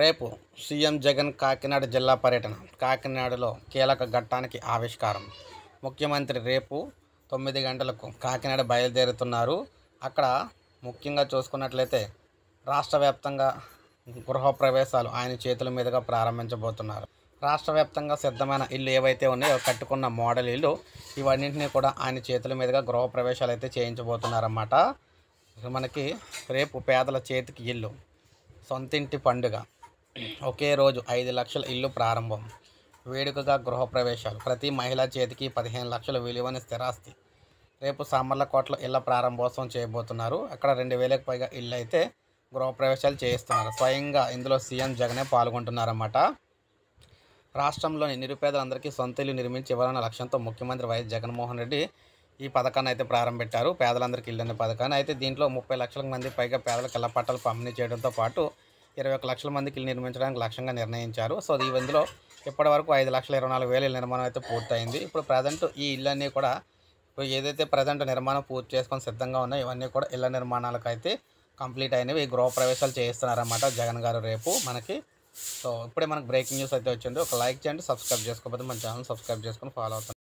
రేపు సీఎం జగన్ కాకినాడ జిల్లా పర్యటన కాకినాడలో కీలక ఘట్టానికి ఆవిష్కారం ముఖ్యమంత్రి రేపు తొమ్మిది గంటలకు కాకినాడ బయలుదేరుతున్నారు అక్కడ ముఖ్యంగా చూసుకున్నట్లయితే రాష్ట్ర వ్యాప్తంగా గృహప్రవేశాలు ఆయన చేతుల మీదుగా ప్రారంభించబోతున్నారు రాష్ట్ర వ్యాప్తంగా సిద్ధమైన ఇల్లు ఏవైతే ఉన్నాయో కట్టుకున్న మోడల్ ఇల్లు ఇవన్నింటినీ కూడా ఆయన చేతుల మీదుగా గృహప్రవేశాలు అయితే చేయించబోతున్నారన్నమాట మనకి రేపు పేదల చేతికి ఇల్లు సొంతింటి పండుగ ఒకే రోజు ఐదు లక్షల ఇల్లు ప్రారంభం వేడుకగా గృహప్రవేశాలు ప్రతి మహిళ చేతికి పదిహేను లక్షల విలువని స్థిరాస్తి రేపు సామర్లకోటలో ఇళ్ల ప్రారంభోత్సవం చేయబోతున్నారు అక్కడ రెండు వేలకు పైగా ఇల్లు అయితే గృహప్రవేశాలు చేయిస్తున్నారు స్వయంగా ఇందులో సీఎం జగనే పాల్గొంటున్నారన్నమాట రాష్ట్రంలోని నిరుపేదలందరికీ సొంత ఇల్లు నిర్మించి ఇవ్వాలన్న లక్ష్యంతో ముఖ్యమంత్రి వైఎస్ జగన్మోహన్ రెడ్డి ఈ పథకాన్ని అయితే ప్రారంభించారు పేదలందరికీ ఇల్లు అనే పథకాన్ని అయితే దీంట్లో ముప్పై లక్షల మంది పైగా పేదలకు ఇళ్ల పట్టాలు పంపిణీ చేయడంతో పాటు ఇరవై ఒక లక్షల మందికి ఇల్లు నిర్మించడానికి లక్ష్యంగా నిర్ణయించారు సో ఈ ఇందులో ఇప్పటివరకు ఐదు లక్షల ఇరవై నాలుగు వేల నిర్మాణం అయితే పూర్తయింది ఇప్పుడు ప్రజెంట్ ఈ అన్నీ కూడా ఏదైతే ప్రజెంట్ నిర్మాణం పూర్తి చేసుకొని సిద్ధంగా ఉన్నాయి ఇవన్నీ కూడా ఇళ్ళ నిర్మాణాలకు అయితే కంప్లీట్ అయినవి గృహ ప్రవేశాలు చేయిస్తున్నారన్నమాట జగన్ గారు రేపు మనకి సో ఇప్పుడే మనకు బ్రేకింగ్ న్యూస్ అయితే వచ్చింది ఒక లైక్ చేయండి సబ్స్క్రైబ్ చేసుకోకపోతే మన ఛానల్ సబ్స్క్రైబ్ చేసుకొని ఫాలో అవుతాం